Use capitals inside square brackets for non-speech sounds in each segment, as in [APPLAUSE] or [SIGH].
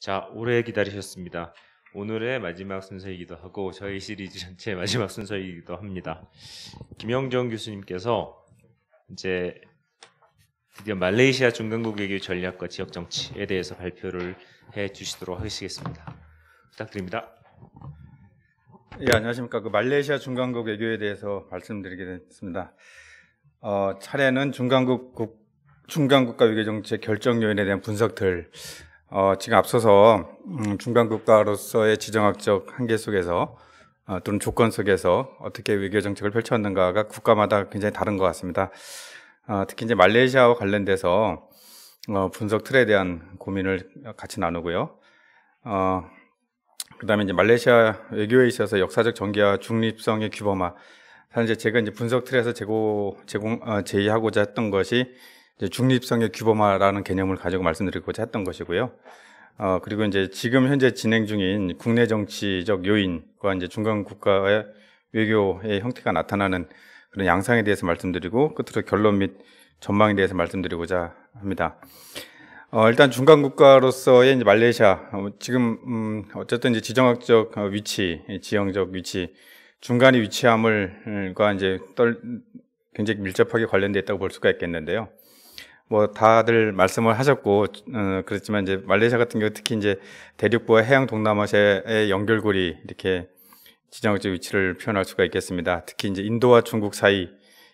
자, 오래 기다리셨습니다. 오늘의 마지막 순서이기도 하고 저희 시리즈 전체 의 마지막 순서이기도 합니다. 김영정 교수님께서 이제 드디어 말레이시아 중간국 외교 전략과 지역 정치에 대해서 발표를 해 주시도록 하겠습니다 부탁드립니다. 예, 안녕하십니까. 그 말레이시아 중간국 외교에 대해서 말씀드리겠습니다. 어, 차례는 중간국 국, 중간국가 외교 정책 결정 요인에 대한 분석들 어, 지금 앞서서 음, 중간국가로서의 지정학적 한계 속에서 어, 또는 조건 속에서 어떻게 외교 정책을 펼쳤는가가 국가마다 굉장히 다른 것 같습니다. 어, 특히 이제 말레이시아와 관련돼서 어, 분석 틀에 대한 고민을 같이 나누고요. 어, 그다음에 이제 말레이시아 외교에 있어서 역사적 전개와 중립성의 규범화. 사실 제가 이제 분석 틀에서 제고 제공 어, 제의하고자 했던 것이 이제 중립성의 규범화라는 개념을 가지고 말씀드리고자 했던 것이고요. 어, 그리고 이제 지금 현재 진행 중인 국내 정치적 요인과 이제 중간 국가의 외교의 형태가 나타나는 그런 양상에 대해서 말씀드리고 끝으로 결론 및 전망에 대해서 말씀드리고자 합니다. 어, 일단 중간 국가로서의 이제 말레이시아 어, 지금 음, 어쨌든 이제 지정학적 어, 위치, 지형적 위치, 중간의 위치함을과 이제 떨, 굉장히 밀접하게 관련돼 있다고 볼 수가 있겠는데요. 뭐 다들 말씀을 하셨고 어, 그렇지만 이제 말레이시아 같은 경우 특히 이제 대륙부와 해양 동남아시아의 연결고리 이렇게 지정적 위치를 표현할 수가 있겠습니다. 특히 이제 인도와 중국 사이,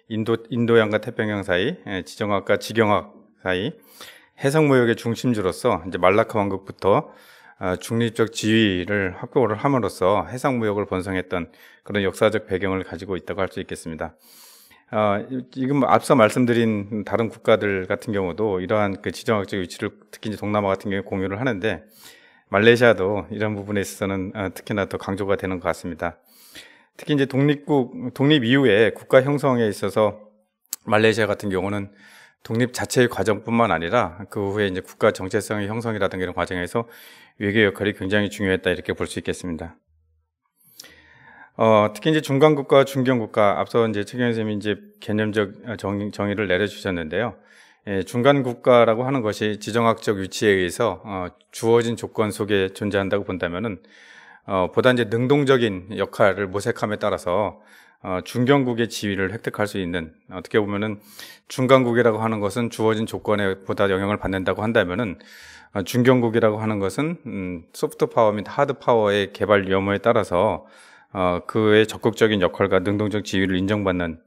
인도 인도양과 태평양 사이, 예, 지정학과 지경학 사이, 해상 무역의 중심지로서 이제 말라카 왕국부터 아, 중립적 지위를 확보를 함으로써 해상 무역을 번성했던 그런 역사적 배경을 가지고 있다고 할 수 있겠습니다. 어, 지금 앞서 말씀드린 다른 국가들 같은 경우도 이러한 그 지정학적 위치를 특히 이제 동남아 같은 경우에 공유를 하는데 말레이시아도 이런 부분에 있어서는 어, 특히나 더 강조가 되는 것 같습니다. 특히 이제 독립국 독립 이후에 국가 형성에 있어서 말레이시아 같은 경우는 독립 자체의 과정뿐만 아니라 그 후에 이제 국가 정체성의 형성이라든가 이런 과정에서 외교 역할이 굉장히 중요했다 이렇게 볼 수 있겠습니다. 어, 특히 이제 중간국가, 중견국가 앞서 이제 최경현 선생님이 이제 개념적 어, 정의, 정의를 내려주셨는데요. 예, 중간국가라고 하는 것이 지정학적 위치에 의해서 어, 주어진 조건 속에 존재한다고 본다면은 어, 보다 이제 능동적인 역할을 모색함에 따라서 어, 중견국의 지위를 획득할 수 있는 어떻게 보면은 중간국이라고 하는 것은 주어진 조건에 보다 영향을 받는다고 한다면은 어, 중견국이라고 하는 것은 음, 소프트 파워 및 하드 파워의 개발 여무에 따라서 어, 그의 적극적인 역할과 능동적 지위를 인정받는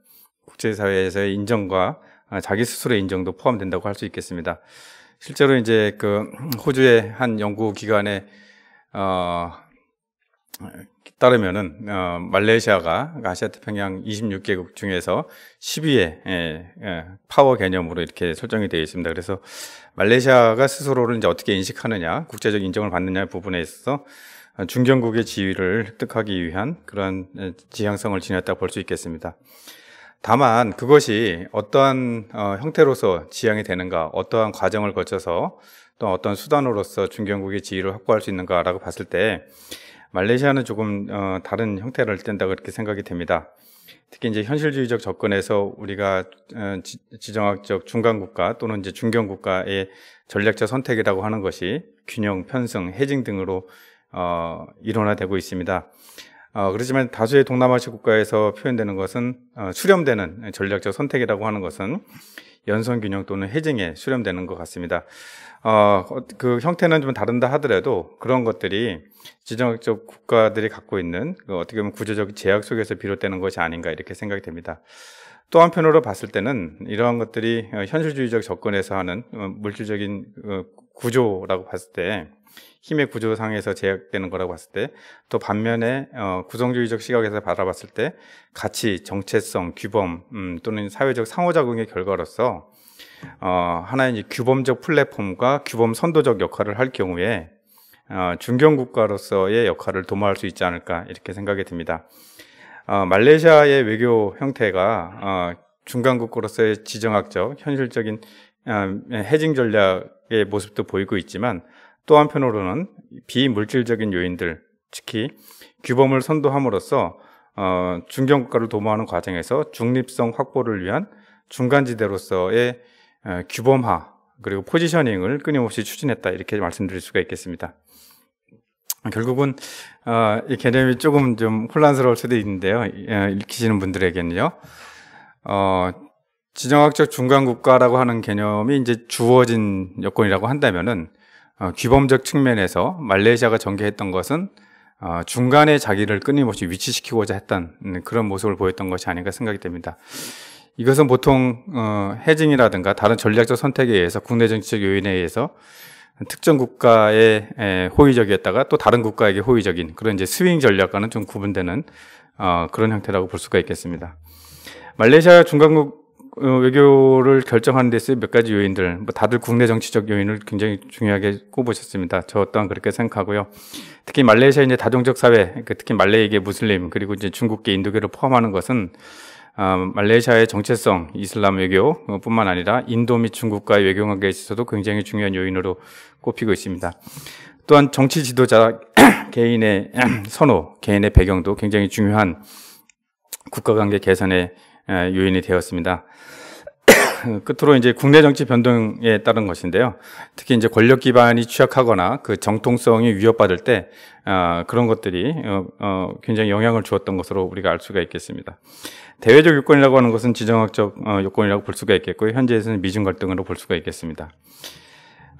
국제사회에서의 인정과 어, 자기 스스로의 인정도 포함된다고 할 수 있겠습니다. 실제로 이제 그 호주의 한 연구기관에 어, 따르면은 어, 말레이시아가 아시아 태평양 26개국 중에서 10위의 예, 예, 파워 개념으로 이렇게 설정이 되어 있습니다. 그래서 말레이시아가 스스로를 이제 어떻게 인식하느냐, 국제적 인정을 받느냐 부분에 있어서 중견국의 지위를 획득하기 위한 그런 지향성을 지녔다 고볼 수 있겠습니다. 다만 그것이 어떠한 어, 형태로서 지향이 되는가, 어떠한 과정을 거쳐서 또 어떤 수단으로서 중견국의 지위를 확보할 수 있는가라고 봤을 때 말레이시아는 조금 어, 다른 형태를 뗀다 그렇게 생각이 됩니다. 특히 이제 현실주의적 접근에서 우리가 어, 지정학적 중간국가 또는 이제 중견국가의 전략적 선택이라고 하는 것이 균형, 편승, 해징 등으로 어, 일원화되고 있습니다. 어, 그렇지만 다수의 동남아시 국가에서 표현되는 것은 어, 수렴되는 전략적 선택이라고 하는 것은 연선균형 또는 해증에 수렴되는 것 같습니다. 어, 어, 그 형태는 좀 다른다 하더라도 그런 것들이 지정적 국가들이 갖고 있는 그 어떻게 보면 구조적 제약 속에서 비롯되는 것이 아닌가 이렇게 생각이 됩니다. 또 한편으로 봤을 때는 이러한 것들이 현실주의적 접근에서 하는 어, 물질적인 어, 구조라고 봤을 때 힘의 구조상에서 제약되는 거라고 봤을 때 또 반면에 어, 구성주의적 시각에서 바라봤을 때 가치, 정체성, 규범 음, 또는 사회적 상호작용의 결과로서 어, 하나의 이제 규범적 플랫폼과 규범 선도적 역할을 할 경우에 어, 중견국가로서의 역할을 도모할 수 있지 않을까 이렇게 생각이 듭니다. 어, 말레이시아의 외교 형태가 어, 중간국가로서의 지정학적 현실적인 어, 음, 예, 해징 전략의 모습도 보이고 있지만 또 한편으로는 비물질적인 요인들, 특히 규범을 선도함으로써 어, 중견국가를 도모하는 과정에서 중립성 확보를 위한 중간지대로서의 어, 규범화 그리고 포지셔닝을 끊임없이 추진했다 이렇게 말씀드릴 수가 있겠습니다. 결국은 어, 이 개념이 조금 좀 혼란스러울 수도 있는데요. 예, 읽히시는 분들에게는요. 어, 지정학적 중간국가라고 하는 개념이 이제 주어진 여건이라고 한다면은 규범적 어, 측면에서 말레이시아가 전개했던 것은 어, 중간에 자기를 끊임없이 위치시키고자 했던 음, 그런 모습을 보였던 것이 아닌가 생각이 됩니다. 이것은 보통 어, 해징이라든가 다른 전략적 선택에 의해서 국내 정치적 요인에 의해서 특정 국가에 호의적이었다가 또 다른 국가에게 호의적인 그런 이제 스윙 전략과는 좀 구분되는 그런 형태라고 볼 수가 있겠습니다. 말레이시아 중간국 어, 외교를 결정하는 데있어몇 가지 요인들, 뭐 다들 국내 정치적 요인을 굉장히 중요하게 꼽으셨습니다. 저 또한 그렇게 생각하고요. 특히 말레이시아 이제 다종적 사회, 그러니까 특히 말레이계 무슬림 그리고 이제 중국계 인도계를 포함하는 것은 어, 말레이시아의 정체성, 이슬람 외교뿐만 어, 아니라 인도 및 중국과의 외교 관계에 있어서도 굉장히 중요한 요인으로 꼽히고 있습니다. 또한 정치 지도자 [CLEARS THROAT] 개인의 [CLEARS THROAT] 선호, 개인의 배경도 굉장히 중요한 국가 관계 개선에 예, 요인이 되었습니다. [COUGHS] 끝으로 이제 국내 정치 변동에 따른 것인데요. 특히 이제 권력 기반이 취약하거나 그 정통성이 위협받을 때 어, 그런 것들이 어, 어, 굉장히 영향을 주었던 것으로 우리가 알 수가 있겠습니다. 대외적 요건이라고 하는 것은 지정학적 어, 요건이라고 볼 수가 있겠고 현재에서는 미중 갈등으로 볼 수가 있겠습니다.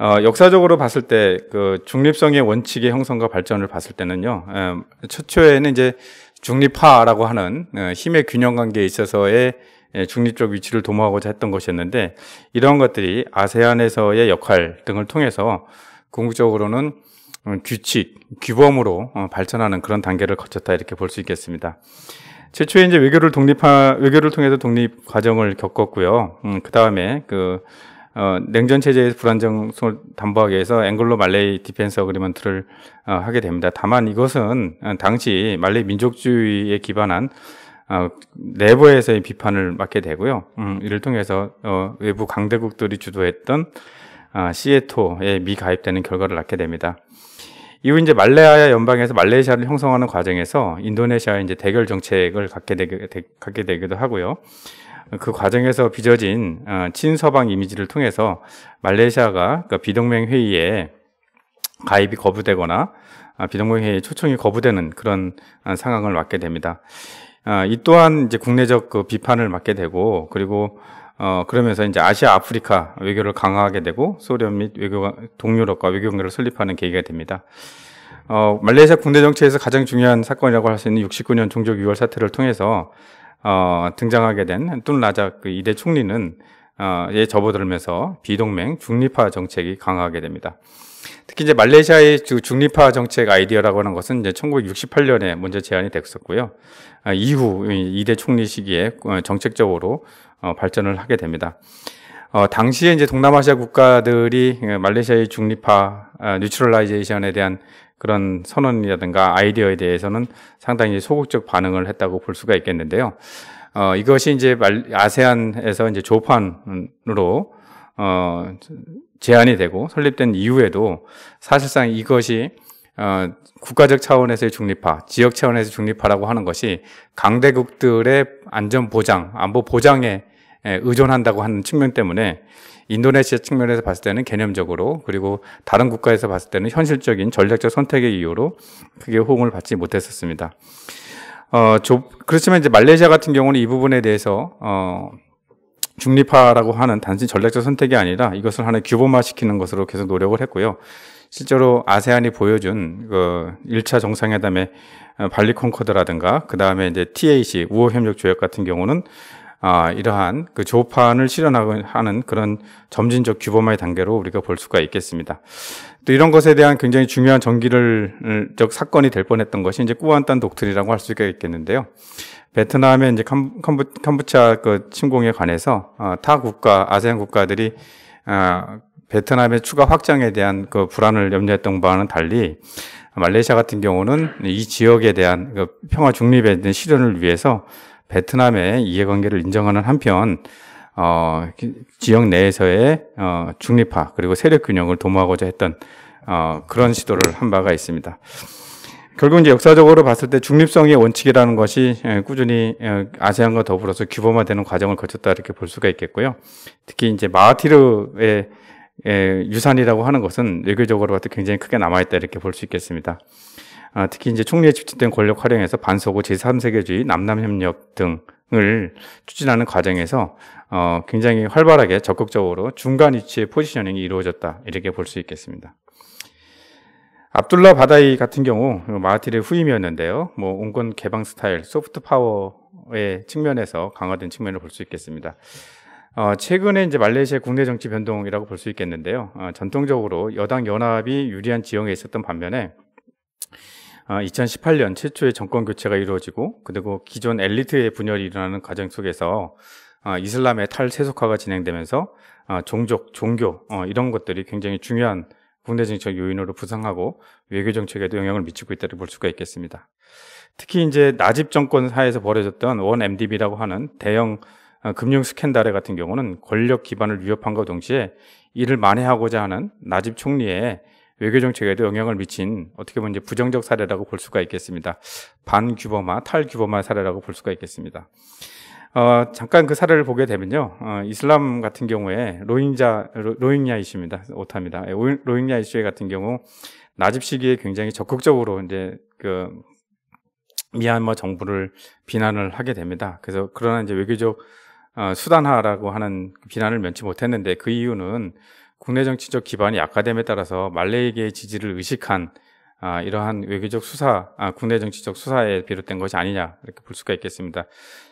어, 역사적으로 봤을 때 그 중립성의 원칙의 형성과 발전을 봤을 때는요. 음, 예, 초에는 이제 중립화라고 하는 어, 힘의 균형 관계에 있어서의 예, 중립적 위치를 도모하고자 했던 것이었는데 이러한 것들이 아세안에서의 역할 등을 통해서 궁극적으로는 음, 규칙, 규범으로 어, 발전하는 그런 단계를 거쳤다 이렇게 볼 수 있겠습니다. 최초에 이제 외교를 독립화 외교를 통해서 독립 과정을 겪었고요. 음, 그 다음에 그 어, 냉전 체제의 불안정성을 담보하기 위해서 앵글로 말레이 디펜스 어그리먼트를 어, 하게 됩니다. 다만 이것은 어, 당시 말레이 민족주의에 기반한 어, 내부에서의 비판을 맡게 되고요. 음, 이를 통해서 어, 외부 강대국들이 주도했던 어, 시에토에 미가입되는 결과를 낳게 됩니다. 이후 이제 말레이아 연방에서 말레이시아를 형성하는 과정에서 인도네시아의 이제 대결 정책을 갖게, 되게, 되, 갖게 되기도 하고요. 그 과정에서 빚어진 어, 친서방 이미지를 통해서 말레이시아가 그러니까 비동맹 회의에 가입이 거부되거나 아, 비동맹 회의 초청이 거부되는 그런 아, 상황을 맞게 됩니다. 아, 이 또한 이제 국내적 그 비판을 맞게 되고 그리고 어, 그러면서 이제 아시아 아프리카 외교를 강화하게 되고 소련 및 외교 동유럽과 외교 관계를 설립하는 계기가 됩니다. 어, 말레이시아 국내 정치에서 가장 중요한 사건이라고 할 수 있는 69년 종족 6월 사태를 통해서 어, 등장하게 된뚠 라작 그 이대 총리는 어, 에 접어들면서 비동맹 중립화 정책이 강화하게 됩니다. 특히 이제 말레이시아의 중립화 정책 아이디어라고 하는 것은 이제 1968년에 먼저 제안이 됐었고요. 아, 이후 이대 총리 시기에 어, 정책적으로 어, 발전을 하게 됩니다. 어, 당시에 이제 동남아시아 국가들이 어, 말레이시아의 중립화, 아, 뉴트럴라이제이션에 대한 그런 선언이라든가 아이디어에 대해서는 상당히 소극적 반응을 했다고 볼 수가 있겠는데요. 어, 이것이 이제 아세안에서 이제 조판으로 어, 제안이 되고 설립된 이후에도 사실상 이것이 어, 국가적 차원에서의 중립화, 지역 차원에서 중립화라고 하는 것이 강대국들의 안전 보장, 안보 보장에 의존한다고 하는 측면 때문에 인도네시아 측면에서 봤을 때는 개념적으로 그리고 다른 국가에서 봤을 때는 현실적인 전략적 선택의 이유로 크게 호응을 받지 못했었습니다. 어, 그렇지만 이제 말레이시아 같은 경우는 이 부분에 대해서 어, 중립화라고 하는 단순 전략적 선택이 아니라 이것을 하나 규범화시키는 것으로 계속 노력을 했고요. 실제로 아세안이 보여준 그 1차 정상회담의 어, 발리 콘커드라든가 그 다음에 이제 TAC 우호 협력 조약 같은 경우는 아, 이러한 그 조판을 실현하는 그런 점진적 규범의 단계로 우리가 볼 수가 있겠습니다. 또 이런 것에 대한 굉장히 중요한 전기를적 사건이 될 뻔했던 것이 이제 꾸안딴 독트리라고 할 수가 있겠는데요. 베트남의 이제 캄부, 캄부차 그 침공에 관해서 어, 타 국가 아세안 국가들이 어, 베트남의 추가 확장에 대한 그 불안을 염려했던 바와는 달리 말레이시아 같은 경우는 이 지역에 대한 그 평화 중립에 대한 실현을 위해서 베트남의 이해관계를 인정하는 한편 어, 지역 내에서의 어, 중립화 그리고 세력 균형을 도모하고자 했던 어, 그런 시도를 한 바가 있습니다. 결국 이제 역사적으로 봤을 때 중립성의 원칙이라는 것이 예, 꾸준히 어, 아세안과 더불어서 규범화되는 과정을 거쳤다 이렇게 볼 수가 있겠고요. 특히 이제 마하티르의 예, 유산이라고 하는 것은 외교적으로 봤을 때 굉장히 크게 남아있다 이렇게 볼 수 있겠습니다. 아, 특히 이제 총리에 집중된 권력 활용에서반소구 제3세계주의 남남협력 등을 추진하는 과정에서 어, 굉장히 활발하게 적극적으로 중간 위치의 포지셔닝이 이루어졌다 이렇게 볼 수 있겠습니다. 압둘라 바다이 같은 경우 마하티르 후임이었는데요. 뭐 온건 개방 스타일, 소프트 파워의 측면에서 강화된 측면을 볼 수 있겠습니다. 어, 최근에 이제 말레이시아 국내 정치 변동이라고 볼 수 있겠는데요. 어, 전통적으로 여당 연합이 유리한 지형에 있었던 반면에 2018년 아, 최초의 정권 교체가 이루어지고 그리고 기존 엘리트의 분열이 일어나는 과정 속에서 아, 이슬람의 탈세속화가 진행되면서 아, 종족, 종교 어, 이런 것들이 굉장히 중요한 국내 정책 요인으로 부상하고 외교 정책에도 영향을 미치고 있다고 볼 수가 있겠습니다. 특히 이제 나집 정권 하에서 벌어졌던 원 MDB라고 하는 대형 금융 스캔들 같은 경우는 권력 기반을 위협한것 동시에 이를 만회하고자 하는 나집 총리의 외교 정책에도 영향을 미친 어떻게 보면 이제 부정적 사례라고 볼 수가 있겠습니다. 반규범화, 탈규범화 사례라고 볼 수가 있겠습니다. 어, 잠깐 그 사례를 보게 되면요. 어, 이슬람 같은 경우에 로잉자, 로, 잉야 이슈입니다. 오타입니다. 예, 로잉야 이슈 에 같은 경우 나집 시기에 굉장히 적극적으로 이제 그 미얀마 정부를 비난을 하게 됩니다. 그래서 그러나 이제 외교적 어, 수단화라고 하는 비난을 면치 못했는데 그 이유는 국내 정치적 기반이 약화됨에 따라서 말레이계의 지지를 의식한 아, 이러한 외교적 수사, 아, 국내 정치적 수사에 비롯된 것이 아니냐 이렇게 볼 수가 있겠습니다.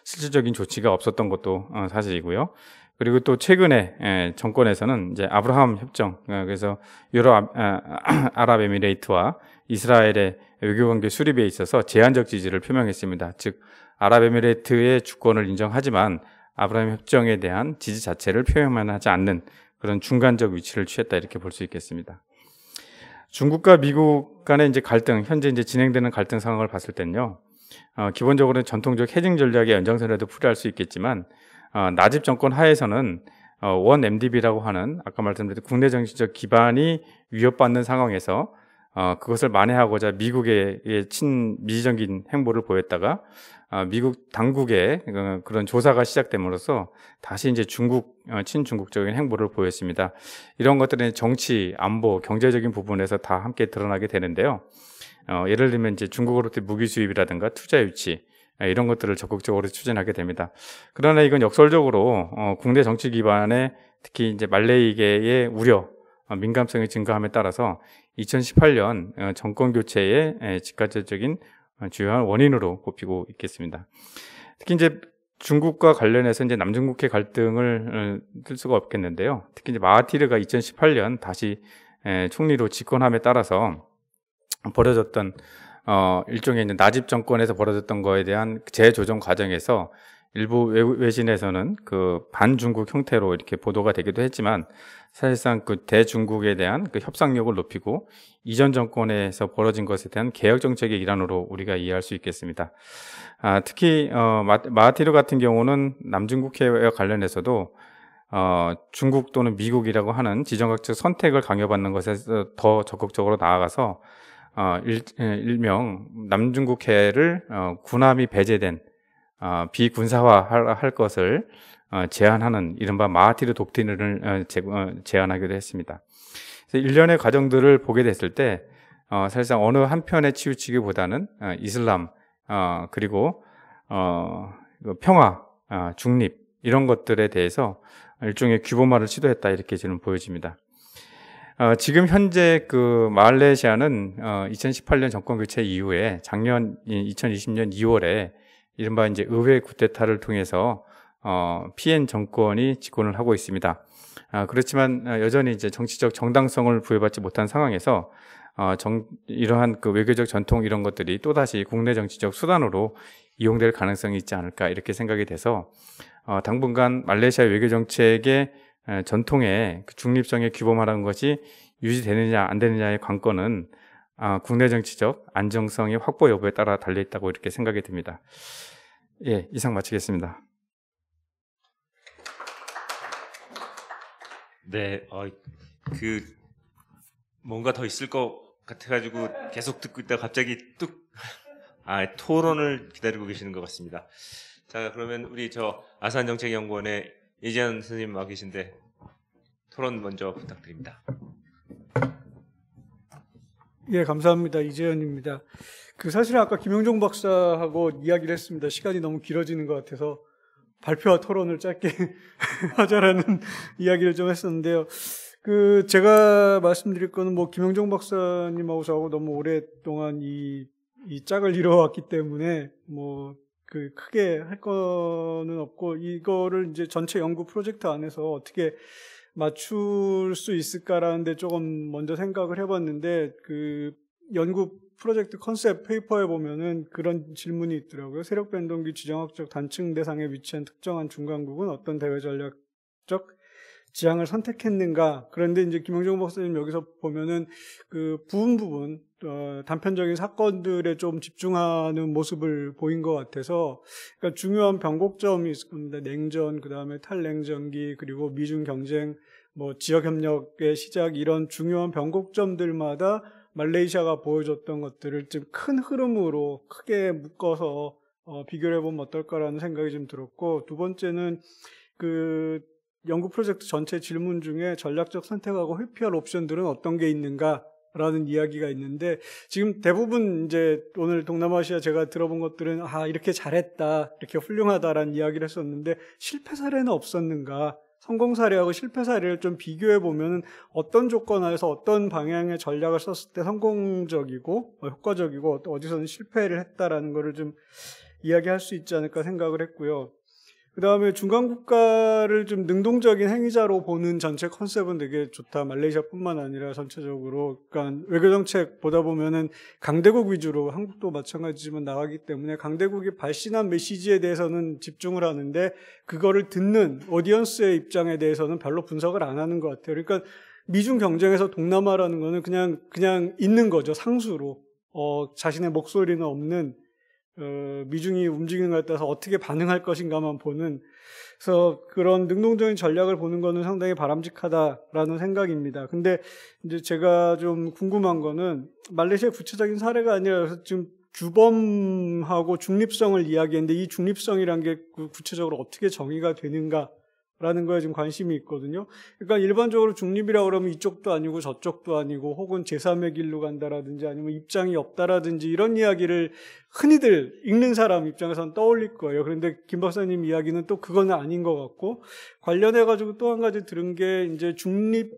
실질적인 조치가 없었던 것도 어, 사실이고요. 그리고 또 최근에 에, 예, 정권에서는 이제 아브라함 협정, 어, 그래서 유럽 아, 아, [CLEARS THROAT] 아랍에미레이트와 이스라엘의 외교관계 수립에 있어서 제한적 지지를 표명했습니다. 즉 아랍에미레이트의 주권을 인정하지만 아브라함 협정에 대한 지지 자체를 표현만 하지 않는 그런 중간적 위치를 취했다 이렇게 볼 수 있겠습니다. 중국과 미국 간의 이제 갈등, 현재 이제 진행되는 갈등 상황을 봤을 땐요, 어, 기본적으로는 전통적 해징 전략의 연장선에도 풀이할 수 있겠지만, 어, 나집 정권 하에서는 어, 원 MDB라고 하는 아까 말씀드린 국내 정치적 기반이 위협받는 상황에서 어, 그것을 만회하고자 미국의 예, 친미지적인 행보를 보였다가 어, 미국 당국의 그, 그런 조사가 시작됨으로써 다시 이제 중국 어, 친중국적인 행보를 보였습니다. 이런 것들은 정치, 안보, 경제적인 부분에서 다 함께 드러나게 되는데요. 어, 예를 들면 이제 중국으로부터 무기 수입이라든가 투자 유치 어, 이런 것들을 적극적으로 추진하게 됩니다. 그러나 이건 역설적으로 어, 국내 정치 기반의 특히 이제 말레이계의 우려 민감성이 증가함에 따라서 2018년 어, 정권 교체의 직간접적인 주요한 어, 원인으로 꼽히고 있겠습니다. 특히 이제 중국과 관련해서 이제 남중국해 갈등을 어, 뜰 수가 없겠는데요. 특히 이제 마하티르가 2018년 다시 총리로 집권함에 따라서 벌어졌던 어, 일종의 이제 나집 정권에서 벌어졌던 거에 대한 재조정 과정에서 일부 외신에서는 그 반중국 형태로 이렇게 보도가 되기도 했지만 사실상 그 대중국에 대한 그 협상력을 높이고 이전 정권에서 벌어진 것에 대한 개혁 정책의 일환으로 우리가 이해할 수 있겠습니다. 아, 특히 어, 마, 하티르 같은 경우는 남중국해와 관련해서도 어, 중국 또는 미국이라고 하는 지정학적 선택을 강요받는 것에서 더 적극적으로 나아가서 어, 일, 예, 명 남중국해를 어, 군함이 배제된 어, 비군사화할 것을 어, 제안하는 이른바 마하티르 독트린을 어, 제안하기도 했습니다. 그래서 일련의 과정들을 보게 됐을 때 사실상 어느 한편에 치우치기보다는 이슬람 그리고 그 평화, 중립 이런 것들에 대해서 일종의 규범화를 시도했다 이렇게 지금 보여집니다. 어, 지금 현재 그 말레이시아는 어, 2018년 정권 교체 이후에 작년 2020년 2월에 이른바 이제 의회 구테타를 통해서 어, 피엔 정권이 집권을 하고 있습니다. 아, 그렇지만 아, 여전히 이제 정치적 정당성을 부여받지 못한 상황에서 어, 정, 이러한 그 외교적 전통 이런 것들이 또다시 국내 정치적 수단으로 이용될 가능성이 있지 않을까 이렇게 생각이 돼서 어, 당분간 말레이시아 외교 정책의 전통의 그 중립성의 규범화라는 것이 유지되느냐 안 되느냐의 관건은 아, 국내 정치적 안정성의 확보 여부에 따라 달려 있다고 이렇게 생각이 듭니다. 예, 이상 마치겠습니다. 네, 어, 그 뭔가 더 있을 것 같아가지고 계속 듣고 있다 가 갑자기 뚝 아, 토론을 기다리고 계시는 것 같습니다. 자, 그러면 우리 저 아산정책연구원의 이재현 선생님 와 계신데 토론 먼저 부탁드립니다. 예, 감사합니다. 이재현입니다. 그 사실 아까 김용종 박사하고 이야기를 했습니다. 시간이 너무 길어지는 것 같아서 발표와 토론을 짧게 [LAUGHS] 하자라는 [LAUGHS] 이야기를 좀 했었는데요. 그 제가 말씀드릴 거는 뭐 김용종 박사님하고 저하고 너무 오랫동안 이, 이 짝을 이뤄왔기 때문에 뭐 그 크게 할 거는 없고 이거를 이제 전체 연구 프로젝트 안에서 어떻게 맞출 수 있을까라는데 조금 먼저 생각을 해봤는데 그 연구 프로젝트 컨셉 페이퍼에 보면은 그런 질문이 있더라고요. 세력 변동기 지정학적 단층 대상에 위치한 특정한 중간국은 어떤 대외 전략적 지향을 선택했는가. 그런데 이제 김영종 목사님 여기서 보면은 그 부분 부분 어, 단편적인 사건들에 좀 집중하는 모습을 보인 것 같아서 그러니까 중요한 변곡점이 있을 겁니다. 냉전, 그 다음에 탈냉전기, 그리고 미중 경쟁, 뭐 지역 협력의 시작 이런 중요한 변곡점들마다 말레이시아가 보여줬던 것들을 좀 큰 흐름으로 크게 묶어서 어, 비교를 해보면 어떨까라는 생각이 좀 들었고 두 번째는 그 연구 프로젝트 전체 질문 중에 전략적 선택하고 회피할 옵션들은 어떤 게 있는가? 라는 이야기가 있는데 지금 대부분 이제 오늘 동남아시아 제가 들어본 것들은 아 이렇게 잘했다 이렇게 훌륭하다라는 이야기를 했었는데 실패 사례는 없었는가 성공 사례하고 실패 사례를 좀 비교해 보면 어떤 조건 하에서 어떤 방향의 전략을 썼을 때 성공적이고 뭐 효과적이고 어디서는 실패를 했다라는 거를 좀 이야기할 수 있지 않을까 생각을 했고요. 그 다음에 중간 국가를 좀 능동적인 행위자로 보는 전체 컨셉은 되게 좋다. 말레이시아뿐만 아니라 전체적으로 그러니까 외교 정책 보다 보면은 강대국 위주로 한국도 마찬가지지만 나가기 때문에 강대국이 발신한 메시지에 대해서는 집중을 하는데 그거를 듣는 오디언스의 입장에 대해서는 별로 분석을 안 하는 것 같아요. 그러니까 미중 경쟁에서 동남아라는 거는 그냥 그냥 있는 거죠 상수로 어, 자신의 목소리는 없는 어, 미중이 움직이는 것에 따라서 어떻게 반응할 것인가만 보는 그래서 그런 능동적인 전략을 보는 거는 상당히 바람직하다라는 생각입니다. 근데 이제 제가 좀 궁금한 거는 말레이시아 구체적인 사례가 아니라 지금 규범하고 중립성을 이야기했는데 이 중립성이란 게 구체적으로 어떻게 정의가 되는가 라는 거에 지금 관심이 있거든요. 그러니까 일반적으로 중립이라 고 그러면 이쪽도 아니고 저쪽도 아니고 혹은 제3의 길로 간다라든지 아니면 입장이 없다라든지 이런 이야기를 흔히들 읽는 사람 입장에선 떠올릴 거예요. 그런데 김 박사님 이야기는 또 그건 아닌 것 같고 관련해 가지고 또 한 가지 들은 게 이제 중립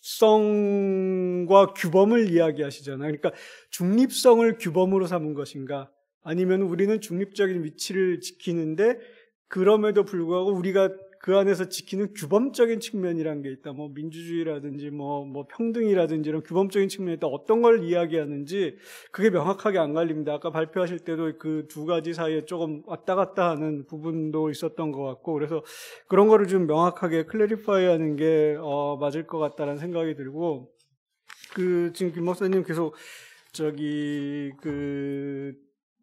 성과 규범을 이야기하시잖아요. 그러니까 중립성을 규범으로 삼은 것인가 아니면 우리는 중립적인 위치를 지키는데 그럼에도 불구하고 우리가 그 안에서 지키는 규범적인 측면이란 게 있다. 뭐 민주주의라든지 뭐, 뭐 평등이라든지 이런 규범적인 측면에 있다. 어떤 걸 이야기하는지 그게 명확하게 안 갈립니다. 아까 발표하실 때도 그 두 가지 사이에 조금 왔다 갔다 하는 부분도 있었던 것 같고 그래서 그런 거를 좀 명확하게 클래리파이 하는 게 어, 맞을 것 같다라는 생각이 들고 그 지금 김 목사님 계속 저기 그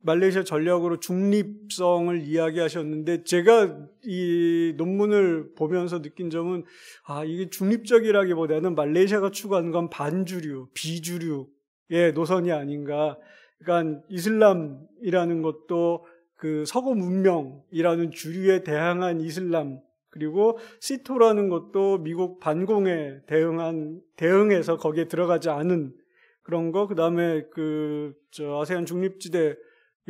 말레이시아 전략으로 중립성을 이야기하셨는데 제가 이 논문을 보면서 느낀 점은 아 이게 중립적이라기보다는 말레이시아가 추구하는 건 반주류, 비주류의 노선이 아닌가. 그러니까 이슬람이라는 것도 그 서구 문명이라는 주류에 대항한 이슬람 그리고 시토라는 것도 미국 반공에 대응한 대응해서 거기에 들어가지 않은 그런 거 그다음에 그 저 아세안 중립지대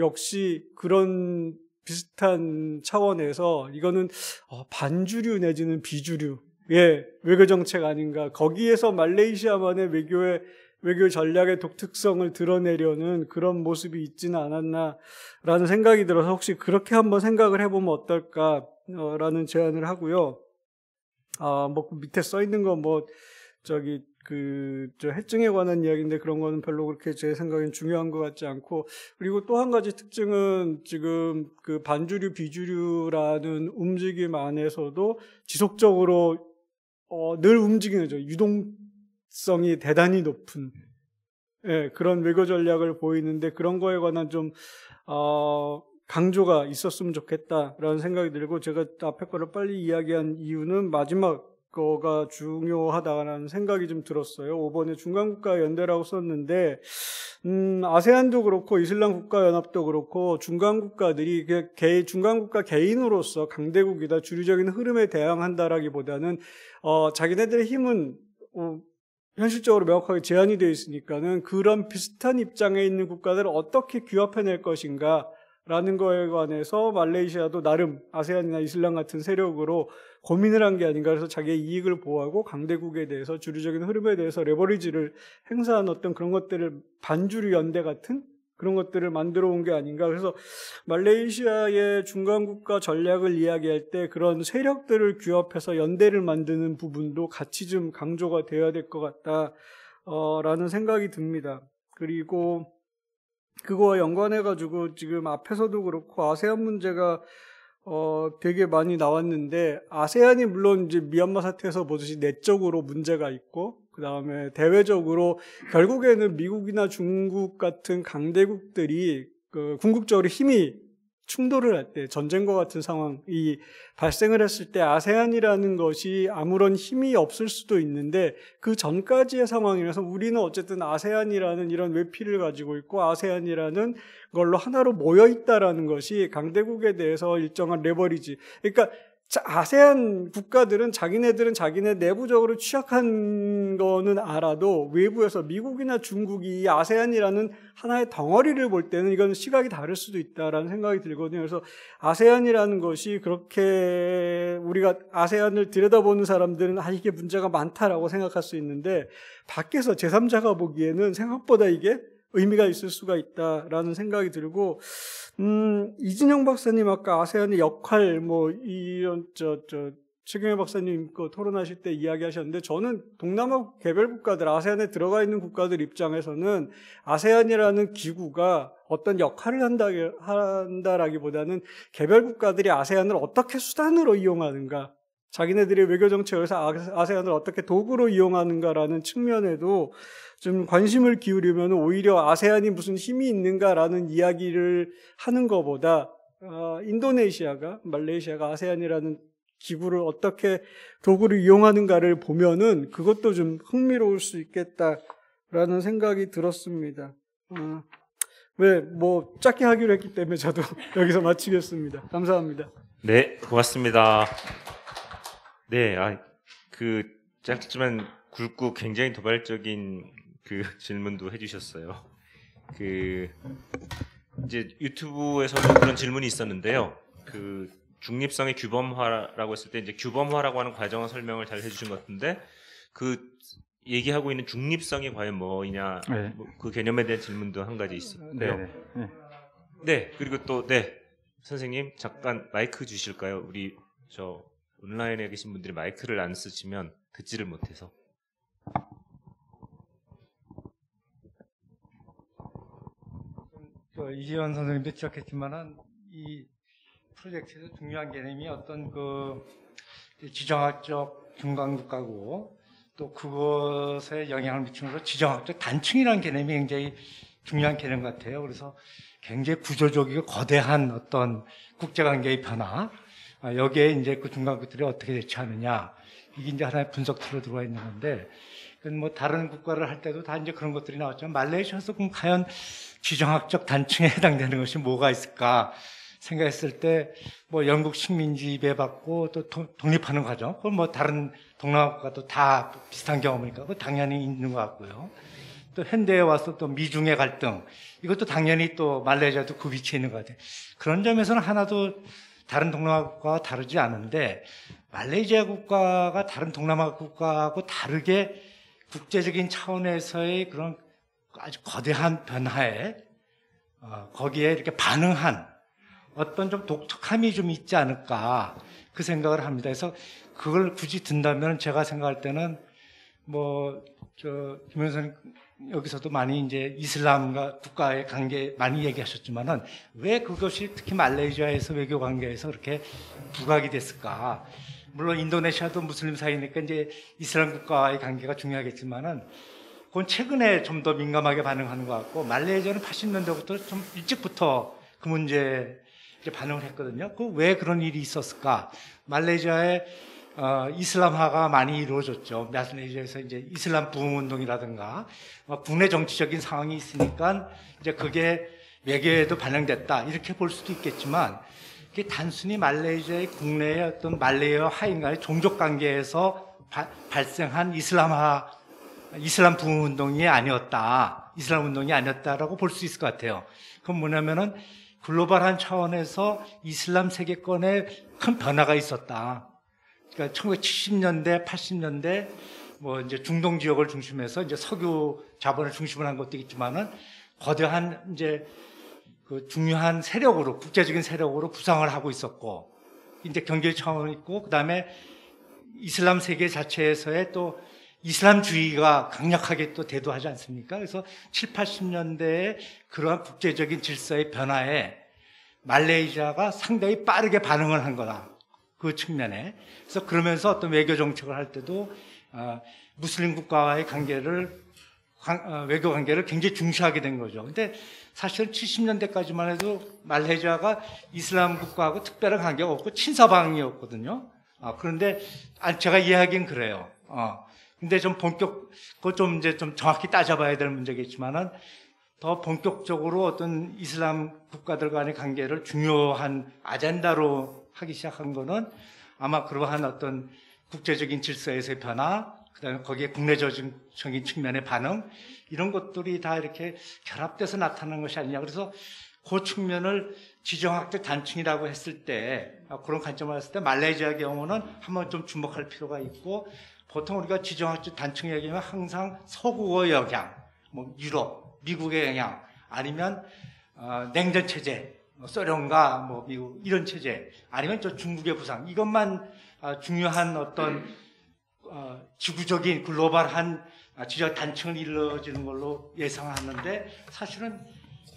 역시 그런 비슷한 차원에서 이거는 어, 반주류 내지는 비주류의 예, 외교 정책 아닌가. 거기에서 말레이시아만의 외교의 외교 전략의 독특성을 드러내려는 그런 모습이 있지는 않았나라는 생각이 들어서 혹시 그렇게 한번 생각을 해보면 어떨까라는 어, 제안을 하고요. 아, 뭐 그 밑에 써 있는 거 뭐 저기 그저 해증에 관한 이야기인데 그런 거는 별로 그렇게 제 생각엔 중요한 것 같지 않고 그리고 또 한 가지 특징은 지금 그 반주류 비주류라는 움직임 안에서도 지속적으로 어, 늘 움직이는 저 유동성이 대단히 높은 예, 그런 외교 전략을 보이는데 그런 거에 관한 좀 어, 강조가 있었으면 좋겠다라는 생각이 들고 제가 앞에 거를 빨리 이야기한 이유는 마지막 거가 중요하다는 생각이 좀 들었어요. 5번에 중간국가 연대라고 썼는데, 음, 아세안도 그렇고 이슬람 국가 연합도 그렇고 중간국가들이 그 개 중간국가 개인으로서 강대국이다 주류적인 흐름에 대항한다라기보다는 어, 자기네들의 힘은 어, 현실적으로 명확하게 제한이 되어 있으니까는 그런 비슷한 입장에 있는 국가들을 어떻게 규합해낼 것인가 라는 거에 관해서 말레이시아도 나름 아세안이나 이슬람 같은 세력으로 고민을 한 게 아닌가 해서 자기의 이익을 보호하고 강대국에 대해서 주류적인 흐름에 대해서 레버리지를 행사한 어떤 그런 것들을 반주류 연대 같은 그런 것들을 만들어 온 게 아닌가. 그래서 말레이시아의 중간국가 전략을 이야기할 때 그런 세력들을 규합해서 연대를 만드는 부분도 같이 좀 강조가 되어야 될 것 같다. 어, 라는 생각이 듭니다. 그리고 그거와 연관해가지고 지금 앞에서도 그렇고 아세안 문제가 어, 되게 많이 나왔는데 아세안이 물론 이제 미얀마 사태에서 보듯이 내적으로 문제가 있고 그 다음에 대외적으로 결국에는 미국이나 중국 같은 강대국들이 그 궁극적으로 힘이 충돌을 할 때, 전쟁과 같은 상황이 발생을 했을 때 아세안이라는 것이 아무런 힘이 없을 수도 있는데 그 전까지의 상황이라서 우리는 어쨌든 아세안이라는 이런 외피를 가지고 있고 아세안이라는 걸로 하나로 모여 있다라는 것이 강대국에 대해서 일정한 레버리지. 그러니까 아세안 국가들은 자기네들은 자기네 내부적으로 취약한 거는 알아도 외부에서 미국이나 중국이 아세안이라는 하나의 덩어리를 볼 때는 이건 시각이 다를 수도 있다라는 생각이 들거든요. 그래서 아세안이라는 것이 그렇게 우리가 아세안을 들여다보는 사람들은 아 이게 문제가 많다라고 생각할 수 있는데 밖에서 제3자가 보기에는 생각보다 이게 의미가 있을 수가 있다라는 생각이 들고 음, 이진영 박사님 아까 아세안의 역할 뭐 이런 저저 최경혜 박사님 거 토론하실 때 이야기하셨는데 저는 동남아 개별 국가들 아세안에 들어가 있는 국가들 입장에서는 아세안이라는 기구가 어떤 역할을 한다, 한다라기보다는 개별 국가들이 아세안을 어떻게 수단으로 이용하는가 자기네들이 외교정책에서 아, 아세안을 어떻게 도구로 이용하는가라는 측면에도 좀 관심을 기울이면 오히려 아세안이 무슨 힘이 있는가라는 이야기를 하는 것보다 어, 인도네시아가 말레이시아가 아세안이라는 기구를 어떻게 도구를 이용하는가를 보면은 그것도 좀 흥미로울 수 있겠다라는 생각이 들었습니다. 어, 왜뭐 짧게 하기로 했기 때문에 저도 [LAUGHS] 여기서 마치겠습니다. 감사합니다. 네, 고맙습니다. 네, 아, 그 짧지만 굵고 굉장히 도발적인 그 [LAUGHS] 질문도 해주셨어요. 그 이제 유튜브에서도 그런 질문이 있었는데요. 그 중립성의 규범화라고 했을 때 이제 규범화라고 하는 과정을 설명을 잘 해주신 것 같은데 그 얘기하고 있는 중립성이 과연 뭐이냐 네. 뭐그 개념에 대한 질문도 한 가지 있었고요. 네, 네. 네 그리고 또네 선생님 잠깐 마이크 주실까요? 우리 저 온라인에 계신 분들이 마이크를 안 쓰시면 듣지를 못해서. 저이재현 선생님도 지적했지만이 프로젝트에서 중요한 개념이 어떤 그 지정학적 중간국가고 또 그것에 영향을 미치면서 는 지정학적 단층이라는 개념이 굉장히 중요한 개념 같아요. 그래서 굉장히 구조적이고 거대한 어떤 국제관계의 변화 아, 여기에 이제 그 중간국들이 어떻게 대처하느냐 이게 이제 하나의 분석 틀로 들어와 있는 건데 뭐 다른 국가를 할 때도 다 이제 그런 것들이 나왔지만 말레이시아에서 그럼 과연 지정학적 단층에 해당되는 것이 뭐가 있을까 생각했을 때 뭐 영국 식민지 에받고또 독립하는 과정 그건 뭐 다른 동남아 국가도 다 비슷한 경험이니까 그 당연히 있는 것 같고요. 또 현대에 와서 또 미중의 갈등 이것도 당연히 또 말레이시아도 그 위치에 있는 것 같아요. 그런 점에서는 하나도 다른 동남아국가와 다르지 않은데 말레이시아 국가가 다른 동남아 국가하고 다르게 국제적인 차원에서의 그런 아주 거대한 변화에 어, 거기에 이렇게 반응한 어떤 좀 독특함이 좀 있지 않을까 그 생각을 합니다. 그래서 그걸 굳이 든다면 제가 생각할 때는 뭐 저 김현선 여기서도 많이 이제 이슬람과 국가의 관계 많이 얘기하셨지만은 왜 그것이 특히 말레이시아에서 외교 관계에서 그렇게 부각이 됐을까? 물론 인도네시아도 무슬림 사이니까 이제 이슬람 국가와의 관계가 중요하겠지만은 그건 최근에 좀 더 민감하게 반응하는 것 같고 말레이시아는 80년대부터 좀 일찍부터 그 문제에 반응을 했거든요. 그 왜 그런 일이 있었을까? 말레이시아의 어, 이슬람화가 많이 이루어졌죠. 말씀이저에서 이제 이슬람 부흥 운동이라든가 어, 국내 정치적인 상황이 있으니까 이제 그게 외교에도 반영됐다 이렇게 볼 수도 있겠지만 이게 단순히 말레이시아의 국내의 어떤 말레이어 하인과의 종족 관계에서 바, 발생한 이슬람화 이슬람 부흥 운동이 아니었다 이슬람 운동이 아니었다라고 볼 수 있을 것 같아요. 그건 뭐냐면은 글로벌한 차원에서 이슬람 세계권에 큰 변화가 있었다. 그러니까 1970년대, 80년대 뭐 이제 중동 지역을 중심해서 이제 석유 자본을 중심으로 한 것도 있지만은 거대한 이제 그 중요한 세력으로 국제적인 세력으로 부상을 하고 있었고 이제 경제 차원 있고 그다음에 이슬람 세계 자체에서의 또 이슬람주의가 강력하게 또 대두하지 않습니까? 그래서 7, 80년대에 그러한 국제적인 질서의 변화에 말레이시아가 상당히 빠르게 반응을 한 거다. 그 측면에. 그래서 그러면서 어떤 외교 정책을 할 때도 어, 무슬림 국가와의 관계를 관, 어, 외교 관계를 굉장히 중시하게 된 거죠. 근데 사실 70년대까지만 해도 말레이시아가 이슬람 국가하고 특별한 관계가 없고 친사방이었거든요 아, 그런데 아, 제가 이해하긴 그래요. 어. 근데 좀 본격 그좀 이제 좀 정확히 따져봐야 될 문제겠지만은 더 본격적으로 어떤 이슬람 국가들 간의 관계를 중요한 아젠다로 하기 시작한 거는 아마 그러한 어떤 국제적인 질서에서의 변화, 그다음에 거기에 국내적인 측면의 반응 이런 것들이 다 이렇게 결합돼서 나타나는 것이 아니냐. 그래서 그 측면을 지정학적 단층이라고 했을 때 아, 그런 관점을 했을 때 말레이시아의 경우는 한번 좀 주목할 필요가 있고 보통 우리가 지정학적 단층 얘기하면 항상 서구의 영향, 뭐 유럽, 미국의 영향 아니면 어, 냉전 체제 뭐 소련과 뭐 미국 이런 체제 아니면 저 중국의 부상 이것만 아, 중요한 어떤 어, 지구적인 글로벌한 아, 지적 단층을 이루어지는 걸로 예상하는데 사실은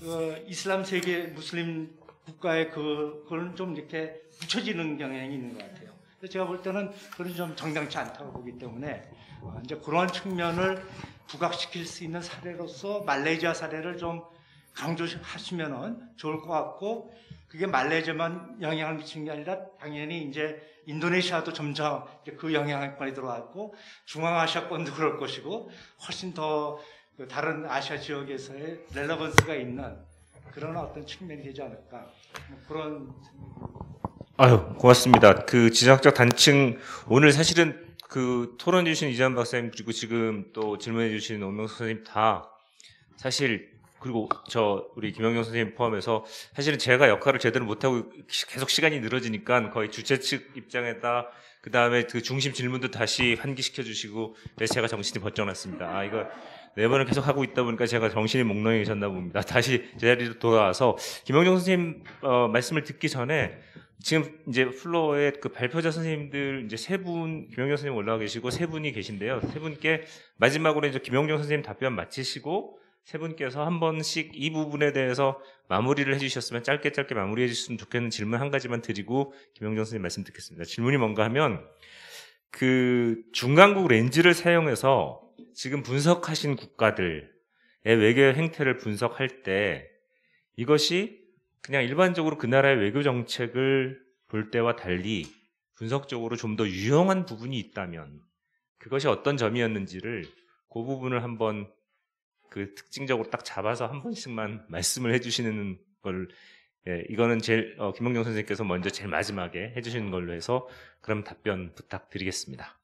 어, 이슬람 세계 무슬림 국가의 그, 걸좀 이렇게 붙여지는 경향이 있는 것 같아요. 제가 볼 때는 그건 좀 정당치 않다고 보기 때문에 어, 이제 그런 측면을 부각시킬 수 있는 사례로서 말레이시아 사례를 좀 강조하시면 좋을 것 같고 그게 말레이시아만 영향을 미치는 게 아니라 당연히 이제 인도네시아도 점점 그 영향권이 들어왔고 중앙아시아권도 [LAUGHS] 그럴 것이고 훨씬 더 그 다른 아시아 지역에서의 렐러번스가 있는 그런 어떤 측면이 되지 않을까 뭐 그런 아유 고맙습니다. 그 지정학적 단층 오늘 사실은 그 토론해 주신 이재환 박사님 그리고 지금 또 질문해 주신 오명 선생님 다 사실 그리고 저 우리 김영경 선생님 포함해서 사실은 제가 역할을 제대로 못하고 계속 시간이 늘어지니까 거의 주최 측 입장에다 그 다음에 그 중심 질문도 다시 환기시켜 주시고 그래서 제가 정신이 번쩍 났습니다. 아 이거 네 번을 계속 하고 있다 보니까 제가 정신이 목롱해셨나 봅니다. 다시 제자리로 돌아와서 김영경 선생님 어, 말씀을 듣기 전에 지금 이제 플로어에 그 발표자 선생님들 이제 세 분, 김영경 선생님 올라와 계시고 세 분이 계신데요. 세 분께 마지막으로 이제 김영경 선생님 답변 마치시고 세 분께서 한 번씩 이 부분에 대해서 마무리를 해주셨으면 짧게 짧게 마무리해 주셨으면 좋겠는 질문 한 가지만 드리고 김영정 선생님 말씀 듣겠습니다. 질문이 뭔가 하면 그 중간국 렌즈를 사용해서 지금 분석하신 국가들의 외교 행태를 분석할 때 이것이 그냥 일반적으로 그 나라의 외교 정책을 볼 때와 달리 분석적으로 좀 더 유용한 부분이 있다면 그것이 어떤 점이었는지를 그 부분을 한번 그 특징적으로 딱 잡아서 한 번씩만 말씀을 해주시는 걸 예, 이거는 제일 어, 김홍경 선생님께서 먼저 제일 마지막에 해주시는 걸로 해서 그럼 답변 부탁드리겠습니다.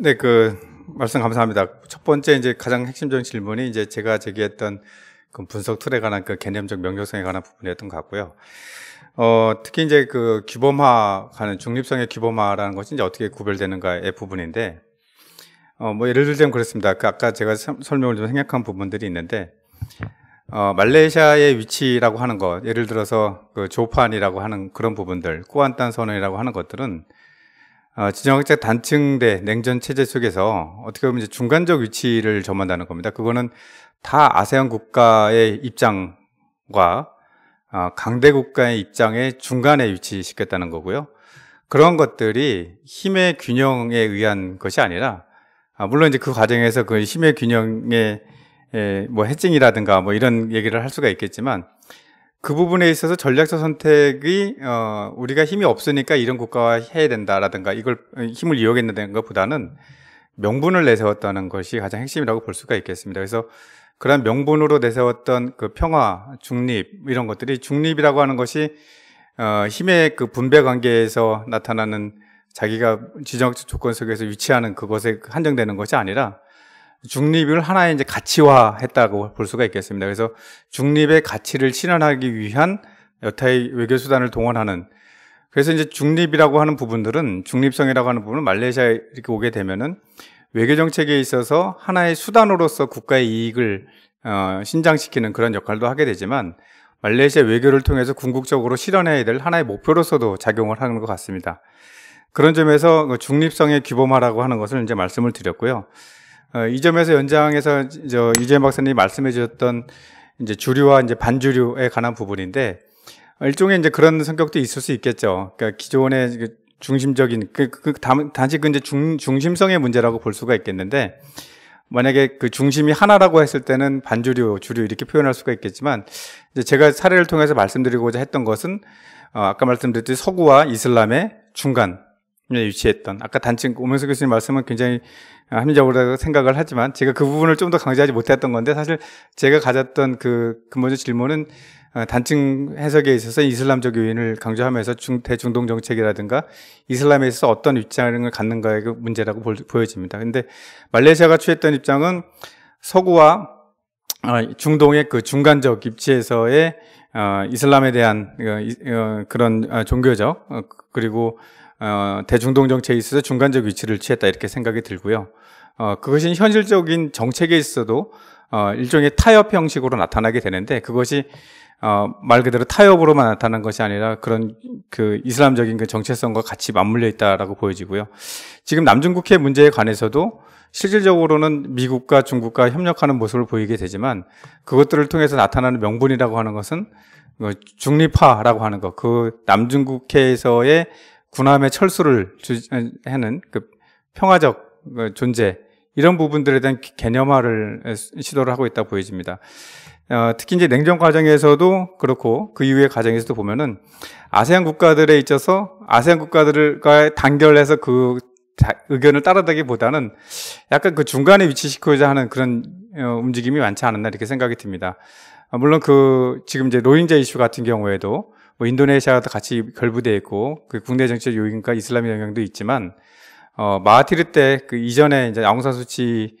네, 그 말씀 감사합니다. 첫 번째 이제 가장 핵심적인 질문이 이제 제가 제기했던 그 분석 틀에 관한 그 개념적 명료성에 관한 부분이었던 것 같고요. 어, 특히 이제 그 규범화하는 중립성의 규범화라는 것이 이제 어떻게 구별되는가의 부분인데 어, 뭐 예를 들자면 그렇습니다. 그 아까 제가 설명을 좀 생략한 부분들이 있는데 어, 말레이시아의 위치라고 하는 것, 예를 들어서 그 조판이라고 하는 그런 부분들, 꾸안딴 선언이라고 하는 것들은 어, 지정학적 단층대 냉전 체제 속에서 어떻게 보면 이제 중간적 위치를 점한다는 겁니다. 그거는 다 아세안 국가의 입장과 어, 강대 국가의 입장의 중간에 위치시켰다는 거고요. 그런 것들이 힘의 균형에 의한 것이 아니라 아, 물론 이제 그 과정에서 그 힘의 균형의 에, 뭐 해증이라든가 뭐 이런 얘기를 할 수가 있겠지만 그 부분에 있어서 전략적 선택이 어, 우리가 힘이 없으니까 이런 국가와 해야 된다라든가 이걸 어, 힘을 이용했는다는 것보다는 명분을 내세웠다는 것이 가장 핵심이라고 볼 수가 있겠습니다. 그래서 그런 명분으로 내세웠던 그 평화, 중립 이런 것들이 중립이라고 하는 것이 어, 힘의 그 분배 관계에서 나타나는 자기가 지정학적 조건 속에서 위치하는 그것에 한정되는 것이 아니라 중립을 하나의 이제 가치화했다고 볼 수가 있겠습니다. 그래서 중립의 가치를 실현하기 위한 여타의 외교 수단을 동원하는 그래서 이제 중립이라고 하는 부분들은 중립성이라고 하는 부분은 말레이시아에 이렇게 오게 되면은 외교 정책에 있어서 하나의 수단으로서 국가의 이익을 어, 신장시키는 그런 역할도 하게 되지만 말레이시아 외교를 통해서 궁극적으로 실현해야 될 하나의 목표로서도 작용을 하는 것 같습니다. 그런 점에서 그 중립성의 규범화라고 하는 것을 이제 말씀을 드렸고요. 어, 이 점에서 연장해서 저 유재현 박사님이 말씀해 주셨던 이제 주류와 이제 반주류에 관한 부분인데 일종의 이제 그런 성격도 있을 수 있겠죠. 그러니까 기존의 그 중심적인 그, 그 단지 그 이제 중, 중심성의 문제라고 볼 수가 있겠는데 만약에 그 중심이 하나라고 했을 때는 반주류, 주류 이렇게 표현할 수가 있겠지만 이제 제가 사례를 통해서 말씀드리고자 했던 것은 어, 아까 말씀드렸듯이 서구와 이슬람의 중간 네, 유치했던 아까 단층 오명서 교수님 말씀은 굉장히 아, 합리적으로 생각을 하지만 제가 그 부분을 좀 더 강조하지 못했던 건데 사실 제가 가졌던 그 근본적 질문은 아, 단층 해석에 있어서 이슬람적 요인을 강조하면서 중 대중동 정책이라든가 이슬람에 있어서 어떤 입장을 갖는가의 그 문제라고 보여집니다. 근데 말레이시아가 취했던 입장은 서구와 아, 중동의 그 중간적 입지에서의 이슬람에 대한 어, 어, 그런 종교적 어, 그리고 어, 대중동 정책에 있어서 중간적 위치를 취했다 이렇게 생각이 들고요. 어, 그것이 현실적인 정책에 있어도 어, 일종의 타협 형식으로 나타나게 되는데 그것이 어, 말 그대로 타협으로만 나타난 것이 아니라 그런 그 이슬람적인 그 정체성과 같이 맞물려 있다라고 보여지고요. 지금 남중국해 문제에 관해서도 실질적으로는 미국과 중국과 협력하는 모습을 보이게 되지만 그것들을 통해서 나타나는 명분이라고 하는 것은 뭐 중립화라고 하는 것, 그 남중국해에서의 군함의 철수를 주, 하는 그 평화적 그 존재 이런 부분들에 대한 개념화를 시도를 하고 있다 보여집니다. 어, 특히 이제 냉전 과정에서도 그렇고 그 이후의 과정에서도 보면은 아세안 국가들에 있어서 아세안 국가들과 단결해서 그 의견을 따라다기보다는 약간 그 중간에 위치시키고자 하는 그런 어, 움직임이 많지 않았나 이렇게 생각이 듭니다. 어, 물론 그 지금 이제 로힝자 이슈 같은 경우에도 뭐 인도네시아도 같이 결부돼 있고 그 국내 정치적 요인과 이슬람 영향도 있지만 어 마하티르 때 그 이전에 이제 아웅산 수치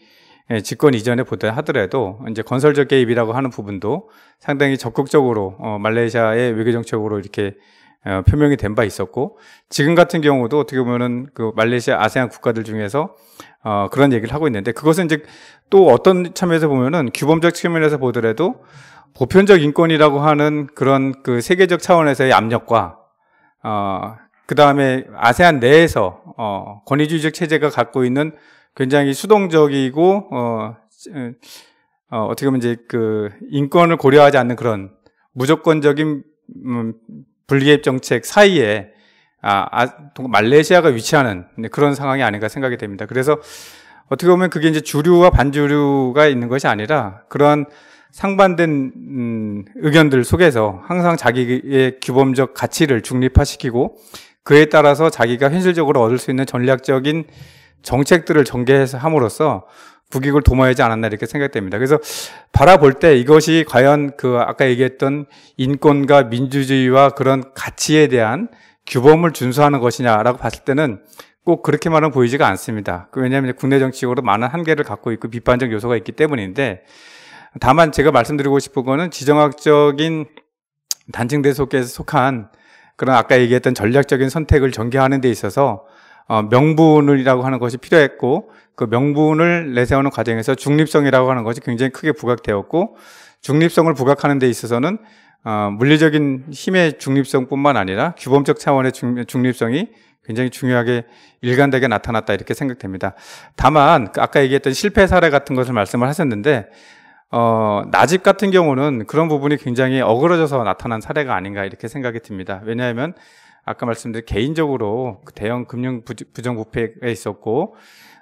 예, 집권 이전에 보다 하더라도 이제 건설적 개입이라고 하는 부분도 상당히 적극적으로 어 말레이시아의 외교 정책으로 이렇게 어, 표명이 된 바 있었고 지금 같은 경우도 어떻게 보면은 그 말레이시아 아세안 국가들 중에서 어, 그런 얘기를 하고 있는데 그것은 이제 또 어떤 참에서 보면은 규범적 측면에서 보더라도 보편적 인권이라고 하는 그런 그 세계적 차원에서의 압력과 어, 그 다음에 아세안 내에서 어, 권위주의적 체제가 갖고 있는 굉장히 수동적이고 어, 어, 어떻게 보면 이제 그 인권을 고려하지 않는 그런 무조건적인 음, 분리의 정책 사이에 아, 아, 말레이시아가 위치하는 그런 상황이 아닌가 생각이 됩니다. 그래서 어떻게 보면 그게 이제 주류와 반주류가 있는 것이 아니라 그런 상반된 음, 의견들 속에서 항상 자기의 규범적 가치를 중립화시키고 그에 따라서 자기가 현실적으로 얻을 수 있는 전략적인 정책들을 전개해서 함으로써 북익을 도모하지 않았나 이렇게 생각됩니다. 그래서 바라볼 때 이것이 과연 그 아까 얘기했던 인권과 민주주의와 그런 가치에 대한 규범을 준수하는 것이냐라고 봤을 때는 꼭 그렇게만은 보이지가 않습니다. 그 왜냐하면 국내 정치적으로 많은 한계를 갖고 있고 비판적 요소가 있기 때문인데 다만 제가 말씀드리고 싶은 거는 지정학적인 단층대 속에 속한 그런 아까 얘기했던 전략적인 선택을 전개하는 데 있어서 어, 명분을이라고 하는 것이 필요했고 그 명분을 내세우는 과정에서 중립성이라고 하는 것이 굉장히 크게 부각되었고 중립성을 부각하는 데 있어서는 어, 물리적인 힘의 중립성뿐만 아니라 규범적 차원의 중립성이 굉장히 중요하게 일관되게 나타났다 이렇게 생각됩니다. 다만 그 아까 얘기했던 실패 사례 같은 것을 말씀을 하셨는데 어, 나집 같은 경우는 그런 부분이 굉장히 어그러져서 나타난 사례가 아닌가 이렇게 생각이 듭니다. 왜냐하면 아까 말씀드린 개인적으로 그 대형 금융 부정부패가 있었고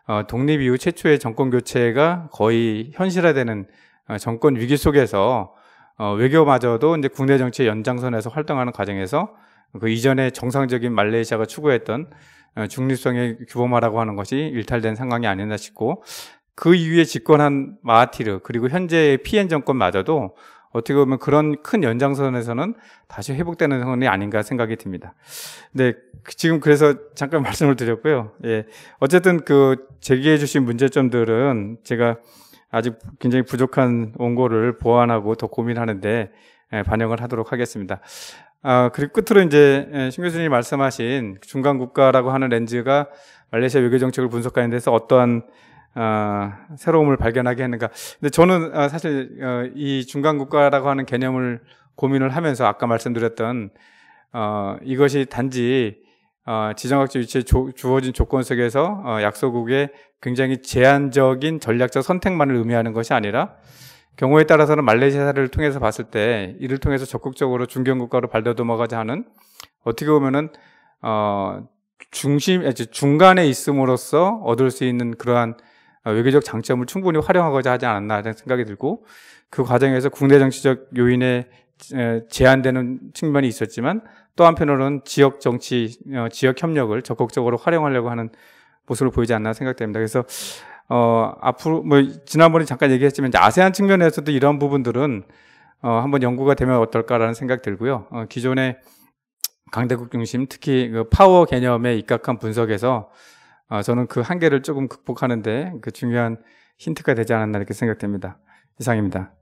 어, 독립 이후 최초의 정권 교체가 거의 현실화되는 어, 정권 위기 속에서 어, 외교마저도 이제 국내 정치의 연장선에서 활동하는 과정에서 그 이전에 정상적인 말레이시아가 추구했던 어, 중립성의 규범화라고 하는 것이 일탈된 상황이 아니었나 싶고 그 이후에 집권한 마하티르 그리고 현재의 피엔 정권마저도 어떻게 보면 그런 큰 연장선에서는 다시 회복되는 상황이 아닌가 생각이 듭니다. 네, 지금 그래서 잠깐 [LAUGHS] 말씀을 드렸고요. 예, 어쨌든 그 제기해 주신 문제점들은 제가 아직 굉장히 부족한 원고를 보완하고 더 고민하는데 예, 반영을 하도록 하겠습니다. 아, 그리고 끝으로 이제 예, 신 교수님이 말씀하신 중간 국가라고 하는 렌즈가 말레이시아 외교 정책을 분석하는 데서 어떠한 아, 새로움을 발견하게 했는가. 근데 저는 아, 사실 어, 이 중간 국가라고 하는 개념을 고민을 하면서 아까 말씀드렸던 어, 이것이 단지 어, 지정학적 위치에 주어진 조건 속에서 어, 약소국의 굉장히 제한적인 전략적 선택만을 의미하는 것이 아니라 경우에 따라서는 말레이시아를 통해서 봤을 때 이를 통해서 적극적으로 중견국가로 발돋움어가자 하는 어떻게 보면은 어 중심 중간에 있음으로써 얻을 수 있는 그러한 아, 외교적 장점을 충분히 활용하고자 하지 않았나 라는 생각이 들고 그 과정에서 국내 정치적 요인에 제한되는 측면이 있었지만 또 한편으로는 지역 정치, 어, 지역 협력을 적극적으로 활용하려고 하는 모습을 보이지 않나 생각됩니다. 그래서 어, 앞으로 뭐 지난번에 잠깐 얘기했지만 이제 아세안 측면에서도 이런 부분들은 어, 한번 연구가 되면 어떨까라는 생각 들고요. 어, 기존의 강대국 중심 특히 그 파워 개념에 입각한 분석에서 아, 저는 그 한계를 조금 극복하는데 그 중요한 힌트가 되지 않았나 이렇게 생각됩니다. 이상입니다.